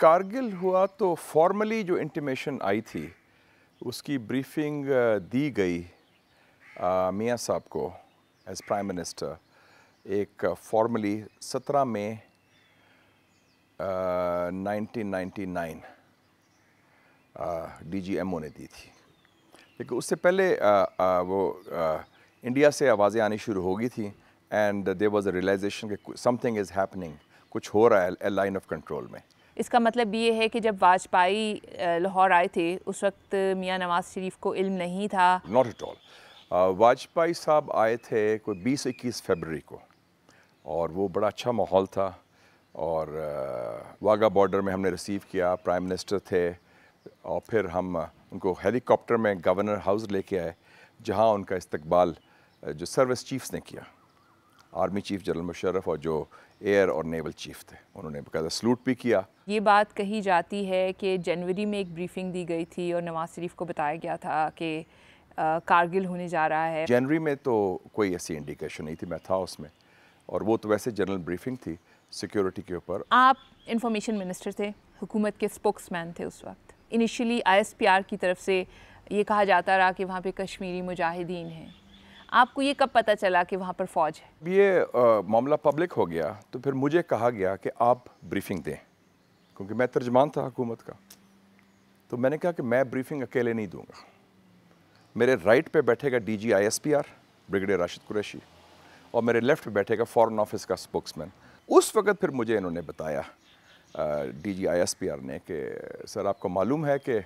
کارگل ہوا تو فارملی جو انٹیمیشن آئی تھی اس کی بریفنگ دی گئی میاں صاحب کو ایز پرائم منسٹر ایک فارملی سترہ میں nineteen ninety nine D G M O نے دی تھی لیکن اس سے پہلے وہ انڈیا سے آوازیں آنی شروع ہو گئی تھیں and they was a realization کہ سم تھنگ از ہیپننگ کچھ ہو رہا ہے لائن آف کنٹرول میں اس کا مطلب یہ ہے کہ جب واجپائی لاہور آئے تھے اس وقت میاں نواز شریف کو علم نہیں تھا ناٹ ایٹ آل واجپائی صاحب آئے تھے کوئی بیس اکیس فیبرری کو اور وہ بڑا اچھا ماحول تھا اور واگا بارڈر میں ہم نے ریسیو کیا پرائم منسٹر تھے اور پھر ہم ان کو ہیلی کاپٹر میں گورنر ہاؤس لے کے آئے جہاں ان کا استقبال جو سروس چیفز نے کیا آرمی چیف جنرل مشرف اور جو ایئر اور نیول چیف تھے انہوں نے باقاعدہ سلوٹ بھی کیا یہ بات کہی جاتی ہے کہ جنوری میں ایک بریفنگ دی گئی تھی اور نواز شریف کو بتایا گیا تھا کہ کارگل ہونے جا رہا ہے جنوری میں تو کوئی ایسی انڈیکیشن نہیں تھی میں تھا اس میں اور وہ تو ویسے جنرل بریفنگ تھی سیکیورٹی کے اوپر آپ انفارمیشن منسٹر تھے حکومت کے اسپوکس مین تھے اس وقت initially I S P R کی طرف سے یہ کہا جاتا رہا کہ وہاں پہ کشمیری مجاہدین ہیں آپ کو یہ کب پتہ چلا کہ وہاں پر فوج ہے یہ معاملہ پبلک ہو گیا تو پھر مجھے کہا گیا کہ آپ بریفنگ دیں کیونکہ میں ترجمان تھا حکومت کا تو میں نے کہا کہ میں بریفنگ اکیلے نہیں دوں گا میرے رائٹ پہ بیٹھے گا D G I S P R brigadier Rashid Qureshi اور میرے لیفٹ پہ بیٹھے گا فورن آفس کا اسپوکس مین اس وقت پھر مجھے انہوں نے بتایا D G I S P R نے کہ سر آپ کو معلوم ہے کہ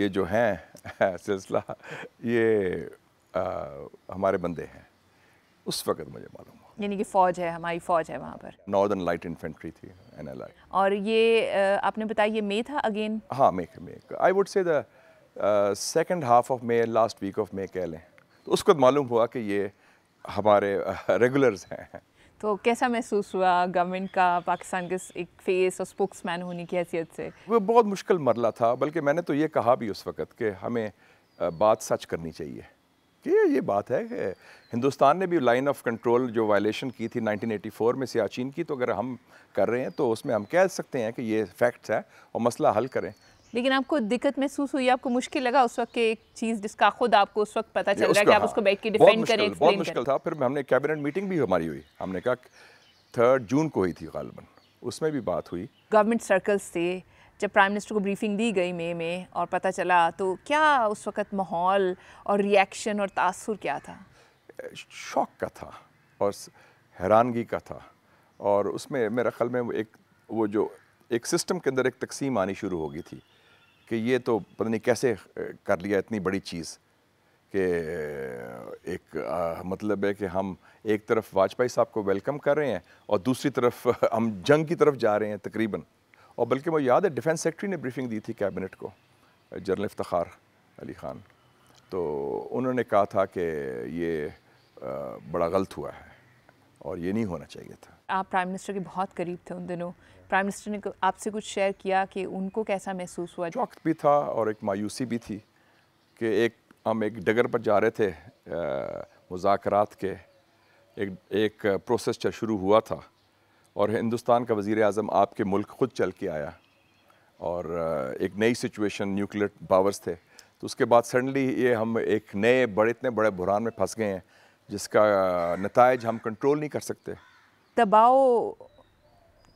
یہ جو ہیں سلسلہ یہ ہمارے بندے ہیں اس وقت مجھے معلوم ہوا یعنی کہ فوج ہے ہماری فوج ہے وہاں پر لائٹ انفینٹری تھی این ایل آئی اور یہ آپ نے بتایا یہ مے تھا اگین ہاں I would the second half of May last week of May کہہ لیں تو اس وقت معلوم ہوا کہ یہ ہمارے ریگولرز ہیں تو کیسا محسوس ہوا گورنمنٹ کا پاکستان کے ایک فیس اور اسپوکس مین ہونے کی حیثیت سے وہ بہت مشکل مرلہ تھا بلکہ میں نے تو یہ کہا بھی اس وقت کہ ہمیں بات سچ کرنی چاہیے یہ بات ہے کہ ہندوستان نے بھی لائن آف کنٹرول جو وائلیشن کی تھی 1984 میں سیاچین کی تو اگر ہم کر رہے ہیں تو اس میں ہم کہہ سکتے ہیں کہ یہ فیکٹس ہے اور مسئلہ حل کریں لیکن آپ کو دقت محسوس ہوئی آپ کو مشکل لگا اس وقت ایک چیز جس کا خود آپ کو اس وقت پتا ہاں، مشکل تھا پھر ہم نے کیبنٹ میٹنگ بھی ہماری ہوئی ہم نے کہا تھرڈ جون کو ہوئی تھی غالباً اس میں بھی بات ہوئی گورنمنٹ سرکلز سے جب پرائم منسٹر کو بریفنگ دی گئی مے میں اور پتہ چلا تو کیا اس وقت ماحول اور ریئیکشن اور تاثر کیا تھا شوق کا تھا اور حیرانگی کا تھا اور اس میں میرا خیال میں ایک وہ جو ایک سسٹم کے اندر ایک تقسیم آنی شروع ہو گئی تھی کہ یہ تو پتہ نہیں کیسے کر لیا اتنی بڑی چیز کہ ایک مطلب ہے کہ ہم ایک طرف واجپئی صاحب کو ویلکم کر رہے ہیں اور دوسری طرف ہم جنگ کی طرف جا رہے ہیں تقریباً اور بلکہ مجھے یاد ہے ڈیفنس سیکٹری نے بریفنگ دی تھی کیبنٹ کو جرنل افتخار علی خان تو انہوں نے کہا تھا کہ یہ بڑا غلط ہوا ہے اور یہ نہیں ہونا چاہیے تھا آپ پرائم منسٹر کے بہت قریب تھے ان دنوں پرائم منسٹر نے آپ سے کچھ شیئر کیا کہ ان کو کیسا محسوس ہوا وقت بھی تھا اور ایک مایوسی بھی تھی کہ ایک ہم ایک ڈگر پر جا رہے تھے مذاکرات کے ایک ایک پروسیس شروع ہوا تھا اور ہندوستان کا وزیر اعظم آپ کے ملک خود چل کے آیا اور ایک نئی سچویشن نیوکلیئر پاورز تھے تو اس کے بعد سڈنلی یہ ہم ایک نئے بڑے اتنے بڑے بحران میں پھنس گئے ہیں جس کا نتائج ہم کنٹرول نہیں کر سکتے دباؤ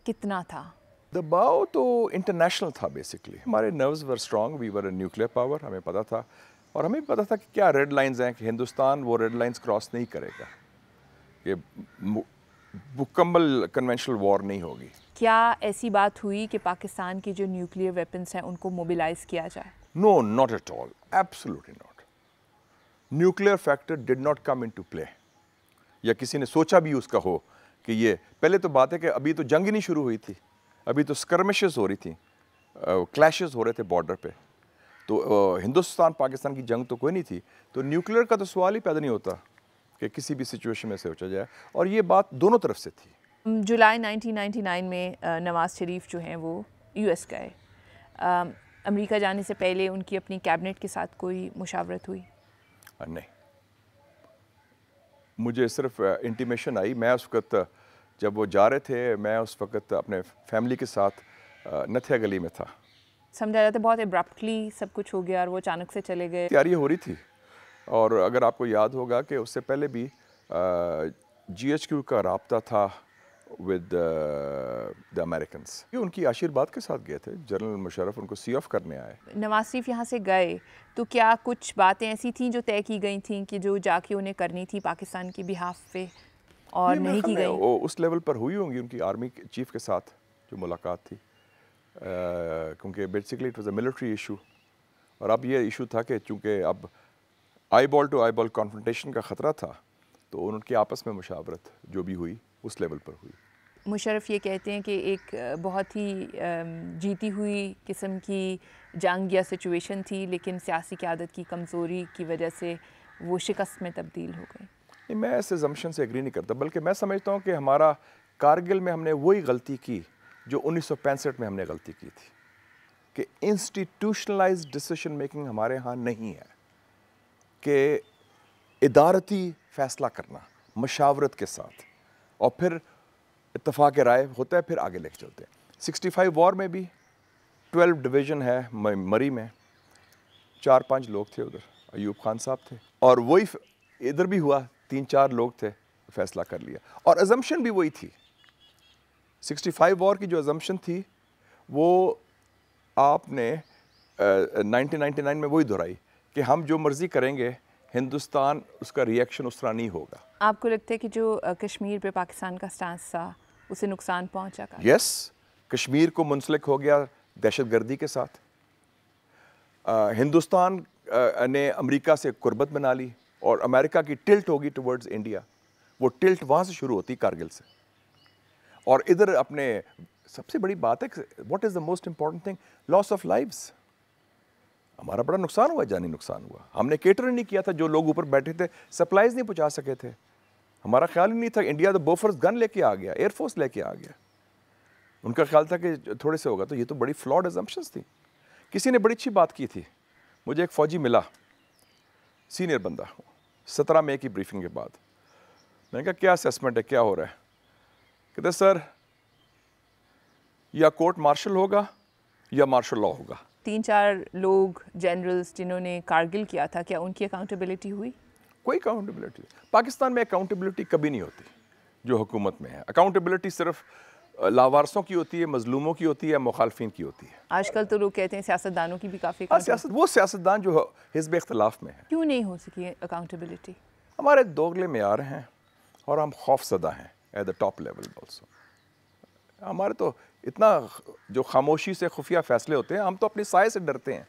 کتنا تھا دباؤ تو انٹرنیشنل تھا بیسکلی ہمارے nerves were strong we were nuclear power ہمیں پتا تھا اور ہمیں پتہ پتا تھا کہ کیا ریڈ لائنز ہیں کہ ہندوستان وہ ریڈ لائنز کراس نہیں کرے گا یہ مکمل کنونشنل وار نہیں ہوگی کیا ایسی بات ہوئی کہ پاکستان کی جو نیوکلیر ویپنز ہیں ان کو موبیلائز کیا جائے no not at all absolutely not nuclear factor did not come into play یا کسی نے سوچا بھی اس کا ہو کہ یہ پہلے تو بات ہے کہ ابھی تو جنگ ہی نہیں شروع ہوئی تھی ابھی تو اسکرمشز ہو رہی تھیں کلیشز ہو رہے تھے بارڈر پہ تو ہندوستان پاکستان کی جنگ تو کوئی نہیں تھی تو نیوکلیر کا تو سوال ہی پیدا نہیں ہوتا کہ کسی بھی میں سے جائے اور یہ بات دونوں طرف سے تھی جولائی نائن میں نواز شریف جو ہیں وہ یو ایس گئے امریکہ جانے سے پہلے ان کی اپنی کیبنٹ کے ساتھ کوئی مشاورت ہوئی نہیں مجھے صرف انٹیمیشن آئی میں اس وقت جب وہ جا رہے تھے میں اس وقت اپنے فیملی کے ساتھ نتھیا گلی میں تھا سمجھا جاتا بہت ابرپٹلی سب کچھ ہو گیا اور وہ اچانک سے چلے گئے تیاری ہو رہی تھی اور اگر آپ کو یاد ہوگا کہ اس سے پہلے بھی جی ایچ کیو کا رابطہ تھا ود دا امیریکنس یہ ان کی آشرواد کے ساتھ گئے تھے جنرل مشرف ان کو سی آف کرنے آئے نواز شریف یہاں سے گئے تو کیا کچھ باتیں ایسی تھیں جو طے کی گئی تھیں کہ جو جا کے انہیں کرنی تھی پاکستان کی بحاف پہ اور نہیں کی وہ اس لیول پر ہوئی ہوں گی ان کی آرمی چیف کے ساتھ جو ملاقات تھی کیونکہ basically it was a military issue اور اب یہ ایشو تھا کہ چونکہ اب آئی بال ٹو آئی بال کانفرنٹیشن کا خطرہ تھا تو ان کی آپس میں مشاورت جو بھی ہوئی اس لیول پر ہوئی مشرف یہ کہتے ہیں کہ ایک بہت ہی جیتی ہوئی قسم کی جنگ یا سچویشن تھی لیکن سیاسی قیادت کی کمزوری کی وجہ سے وہ شکست میں تبدیل ہو گئی میں ایسے زمشن سے ایگری نہیں کرتا بلکہ میں سمجھتا ہوں کہ ہمارا کارگل میں ہم نے وہی غلطی کی جو انیس سو پینسٹھ میں ہم نے غلطی کی تھی کہ انسٹیٹیوشنلائز ڈسیشن میکنگ ہمارے ہاں نہیں ہے کہ ادارتی فیصلہ کرنا مشاورت کے ساتھ اور پھر اتفاق رائے ہوتا ہے پھر آگے لے کے چلتے ہیں سکسٹی فائیو وار میں بھی ٹویلو ڈویژن ہے مری میں چار پانچ لوگ تھے ادھر ایوب خان صاحب تھے اور وہی ف... ادھر بھی ہوا تین چار لوگ تھے فیصلہ کر لیا اور ازمشن بھی وہی تھی سکسٹی فائیو وار کی جو ازمشن تھی وہ آپ نے نائنٹین نائنٹی نائن میں وہی دہرائی کہ ہم جو مرضی کریں گے ہندوستان اس کا ریئیکشن اس طرح نہیں ہوگا آپ کو لگتا ہے کہ جو کشمیر پہ پاکستان کا سٹانس تھا اسے نقصان پہنچا یس یس کشمیر کو منسلک ہو گیا دہشت گردی کے ساتھ ہندوستان نے امریکہ سے قربت بنا لی اور امریکہ کی ٹلٹ ہوگی ٹورڈز انڈیا وہ ٹلٹ وہاں سے شروع ہوتی کارگل سے اور ادھر اپنے سب سے بڑی بات ہے what is the most important thing loss of life ہمارا بڑا نقصان ہوا جانی نقصان ہوا ہم نے کیٹر نہیں کیا تھا جو لوگ اوپر بیٹھے تھے سپلائز نہیں پہنچا سکے تھے ہمارا خیال ہی نہیں تھا انڈیا تو بوفرز گن لے کے آ گیا ایئر فورس لے کے آ گیا ان کا خیال تھا کہ تھوڑے سے ہوگا تو یہ تو بڑی فلاڈ ایزمپشنس تھی کسی نے بڑی اچھی بات کی تھی مجھے ایک فوجی ملا سینئر بندہ سترہ مئی کی بریفنگ کے بعد میں نے کہا کیا اسیسمنٹ ہے کیا ہو رہا ہے کہتے سر یا کورٹ مارشل ہوگا یا مارشل لا ہوگا تین چار لوگ جنرلز جنہوں نے کارگل کیا تھا کیا ان کی اکاؤنٹیبلٹی ہوئی کوئی اکاؤنٹیبلٹی پاکستان میں اکاؤنٹیبلٹی کبھی نہیں ہوتی جو حکومت میں ہے اکاؤنٹیبلٹی صرف لاوارسوں کی ہوتی ہے مظلوموں کی ہوتی ہے مخالفین کی ہوتی ہے آج کل تو لوگ کہتے ہیں سیاستدانوں کی بھی کافی ہاں، وہ سیاستدان جو حزب اختلاف میں ہیں کیوں نہیں ہو سکی ہے اکاؤنٹبلٹی ہمارے دوگلے معیار ہیں اور ہم خوف زدہ ہیں ٹاپ لیول ہمارے تو اتنا جو خاموشی سے خفیہ فیصلے ہوتے ہیں ہم تو اپنی سائے سے ڈرتے ہیں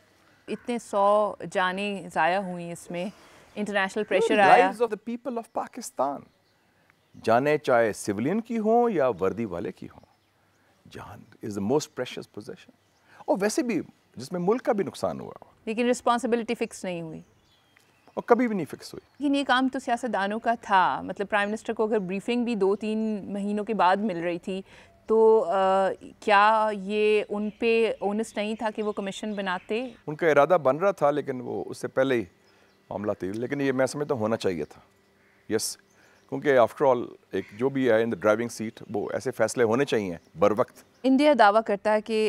اتنے سو جانیں ضائع ہوئیں اس میں انٹرنیشنل پریشر آیا آف پیپل آف پاکستان جانیں چاہے سولین کی ہوں یا وردی والے کی ہوں جان is the most precious position اور ویسے بھی جس میں ملک کا بھی نقصان ہوا لیکن رسپانسبلٹی فکس نہیں ہوئی اور کبھی بھی نہیں فکس ہوئی لیکن یہ کام تو سیاست دانوں کا تھا مطلب پرائم منسٹر کو اگر بریفنگ بھی دو تین مہینوں کے بعد مل رہی تھی تو کیا یہ ان پہ اونس نہیں تھا کہ وہ کمیشن بناتے ان کا ارادہ بن رہا تھا لیکن وہ اس سے پہلے ہی معاملہ تھی لیکن یہ میں سمجھتا ہونا چاہیے تھا یس کیونکہ آفٹر آل ایک جو بھی ہے ان ڈرائیونگ سیٹ وہ ایسے فیصلے ہونے چاہیے بر وقت انڈیا دعویٰ کرتا ہے کہ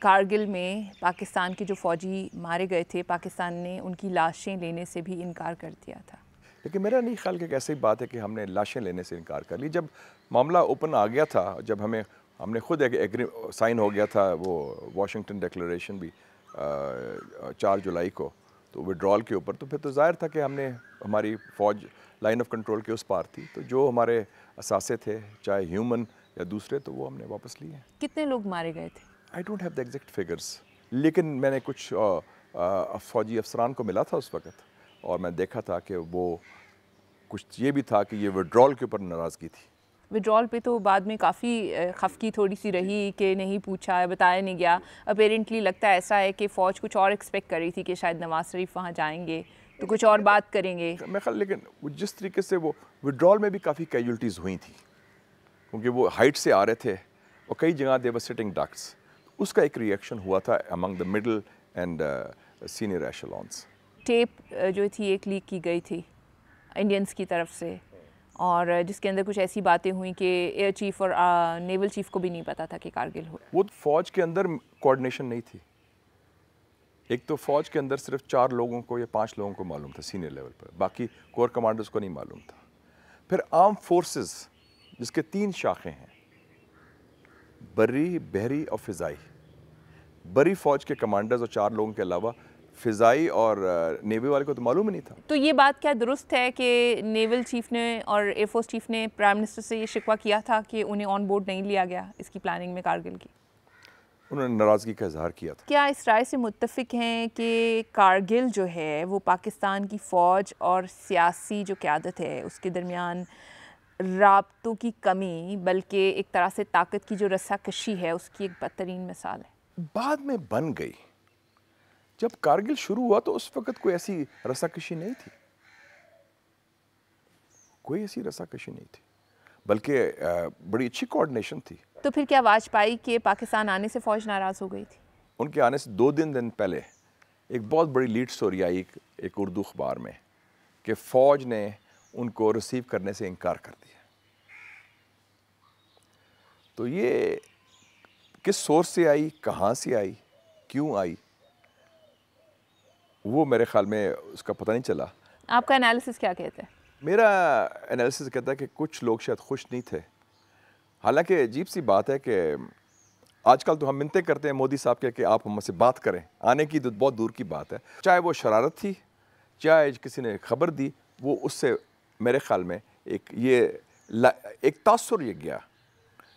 کارگل میں پاکستان کے جو فوجی مارے گئے تھے پاکستان نے ان کی لاشیں لینے سے بھی انکار کر دیا تھا لیکن میرا نہیں خیال کہ ایسی بات ہے کہ ہم نے لاشیں لینے سے انکار کر لی جب معاملہ اوپن آ گیا تھا جب ہمیں ہم نے خود ایک ایگری سائن ہو گیا تھا وہ واشنگٹن ڈیکلریشن بھی چار جولائی کو تو وڈرال کے اوپر تو پھر تو ظاہر تھا کہ ہم نے ہماری فوج لائن آف کنٹرول کے اس پار تھی تو جو ہمارے اثاثے تھے چاہے ہیومن یا دوسرے تو وہ ہم نے واپس لیے کتنے لوگ مارے گئے تھے I don't have the exact figures لیکن میں نے کچھ فوجی افسران کو ملا تھا اس وقت اور میں دیکھا تھا کہ وہ کچھ یہ بھی تھا کہ یہ وڈرال کے اوپر ناراضگی تھی وڈرال پہ تو بعد میں کافی خفکی تھوڑی سی رہی کہ نہیں پوچھا بتایا نہیں گیا اپیرنٹلی لگتا ایسا ہے کہ فوج کچھ اور ایکسپیکٹ کر رہی تھی کہ شاید نواز شریف وہاں جائیں گے تو کچھ اور بات کریں گے میں خیال لیکن جس طریقے سے وہ وڈرول میں بھی کافی کیجولٹیز ہوئی تھیں کیونکہ وہ ہائٹ سے آ رہے تھے اور کئی جگہ دے سٹنگ ڈاکٹس اس کا ایک ریئیکشن ہوا تھا among the middle and senior tape جو تھی ایک لیک کی گئی تھی انڈینس کی طرف سے اور جس کے اندر کچھ ایسی باتیں ہوئیں کہ ایئر چیف اور نیول چیف کو بھی نہیں پتا تھا کہ کارگل ہو وہ فوج کے اندر کوارڈینیشن نہیں تھی ایک تو فوج کے اندر صرف چار لوگوں کو یا پانچ لوگوں کو معلوم تھا سینئر لیول پر باقی کور کمانڈرز کو نہیں معلوم تھا پھر آرم فورسز جس کے تین شاخیں ہیں بری بحری اور فضائی بری فوج کے کمانڈرز اور چار لوگوں کے علاوہ فضائی اور نیوی والے کو تو معلوم ہی نہیں تھا تو یہ بات کیا درست ہے کہ نیول چیف نے اور ایئر فورس چیف نے پرائم منسٹر سے یہ شکوہ کیا تھا کہ انہیں آن بورڈ نہیں لیا گیا اس کی پلاننگ میں کارگل کی انہوں نے ناراضگی کا اظہار کیا تھا کیا اس رائے سے متفق ہیں کہ کارگل جو ہے وہ پاکستان کی فوج اور سیاسی جو قیادت ہے اس کے درمیان رابطوں کی کمی بلکہ ایک طرح سے طاقت کی جو رسا کشی ہے اس کی ایک بہترین مثال ہے بعد میں بن گئی جب کارگل شروع ہوا تو اس وقت کوئی ایسی رسا کشی نہیں تھی کوئی ایسی رسا کشی نہیں تھی بلکہ بڑی اچھی کوارڈینیشن تھی تو پھر کیا واجپائی کے پاکستان آنے سے فوج ناراض ہو گئی تھی ان کے آنے سے دو دن دن پہلے ایک بہت بڑی سوری آئی ایک اردو اخبار میں کہ فوج نے ان کو ریسیو کرنے سے انکار کر دیا تو یہ کس سورس سے آئی کہاں سے آئی کیوں آئی وہ میرے خیال میں اس کا پتہ نہیں چلا آپ کا انالیسس کیا کہتے ہیں میرا انالیسس کہتا ہے کہ کچھ لوگ شاید خوش نہیں تھے حالانکہ عجیب سی بات ہے کہ آج کل تو ہم منتے کرتے ہیں مودی صاحب کے کہ آپ ہم سے بات کریں آنے کی بہت دور کی بات ہے چاہے وہ شرارت تھی چاہے کسی نے خبر دی وہ اس سے میرے خیال میں ایک یہ ایک تاثر یہ گیا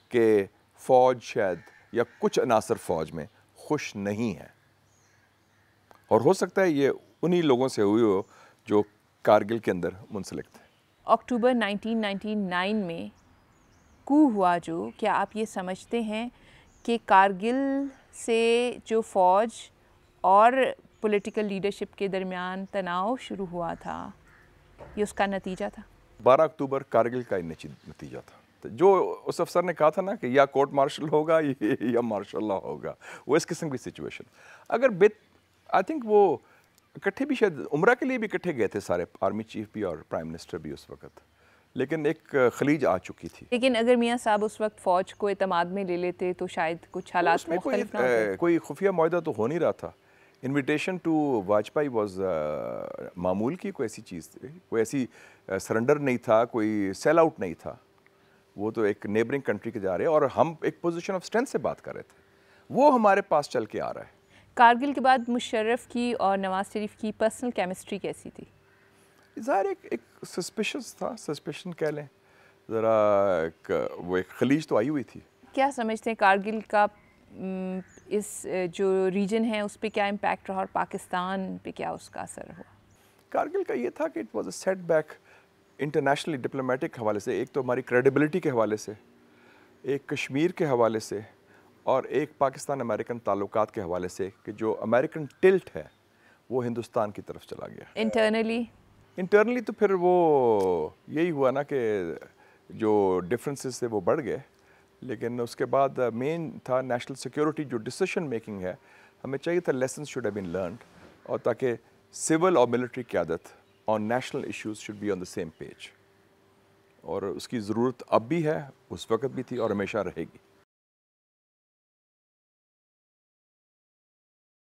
کہ فوج شاید یا کچھ عناصر فوج میں خوش نہیں ہے اور ہو سکتا ہے یہ انہی لوگوں سے ہوئی ہو جو کارگل کے اندر منسلک تھے اکتوبر نائنٹین نائن میں کو ہوا جو کیا آپ یہ سمجھتے ہیں کہ کارگل سے جو فوج اور پولیٹیکل لیڈرشپ کے درمیان تناؤ شروع ہوا تھا یہ اس کا نتیجہ تھا بارہ اکتوبر کارگل کا نتیجہ تھا جو اس افسر نے کہا تھا نا کہ یا کورٹ مارشل ہوگا یا مارشل اللہ ہوگا وہ اس قسم کی سچویشن اگر بے آئی تھنک وہ اکٹھے بھی شاید عمرہ کے لیے بھی اکٹھے گئے تھے سارے آرمی چیف بھی اور پرائم منسٹر بھی اس وقت لیکن ایک خلیج آ چکی تھی لیکن اگر میاں صاحب اس وقت فوج کو اعتماد میں لے لیتے تو شاید کچھ حالات میں کوئی خفیہ معاہدہ تو ہو نہیں رہا تھا انویٹیشن ٹو واجپائی واز معمول کی کوئی ایسی چیز تھی کوئی ایسی سرنڈر نہیں تھا کوئی سیل آؤٹ نہیں تھا وہ تو ایک نیبرنگ کنٹری کے جا رہے اور ہم ایک پوزیشن آف اسٹرینتھ سے بات کر رہے تھے وہ ہمارے پاس چل کے آ رہا ہے کارگل کے بعد مشرف کی اور نواز شریف کی پرسنل کیمسٹری کیسی تھی ظاہر ایک ایک سسپیشنس تھا سسپیشن کہہ لیں ذرا وہ ایک خلیج تو آئی ہوئی تھی کیا سمجھتے ہیں کارگل کا اس جو ریجن ہے اس پہ کیا امپیکٹ رہا اور پاکستان پہ کیا اس کا اثر ہوا کارگل کا یہ تھا کہ it was a setback internationally diplomatic حوالے سے ایک تو ہماری کریڈیبلٹی کے حوالے سے ایک کشمیر کے حوالے سے اور ایک پاکستان امریکن تعلقات کے حوالے سے کہ جو امریکن ٹلٹ ہے وہ ہندوستان کی طرف چلا گیا انٹرنلی انٹرنلی تو پھر وہ یہی ہوا نا کہ جو ڈفرینسز تھے وہ بڑھ گئے لیکن اس کے بعد مین تھا نیشنل سیکیورٹی جو ڈسیشن میکنگ ہے ہمیں چاہیے تھا لیسن شوڈ ہے بین لرنڈ اور تاکہ سول اور ملٹری قیادت on national issues should be on the same page اور اس کی ضرورت اب بھی ہے اس وقت بھی تھی اور ہمیشہ رہے گی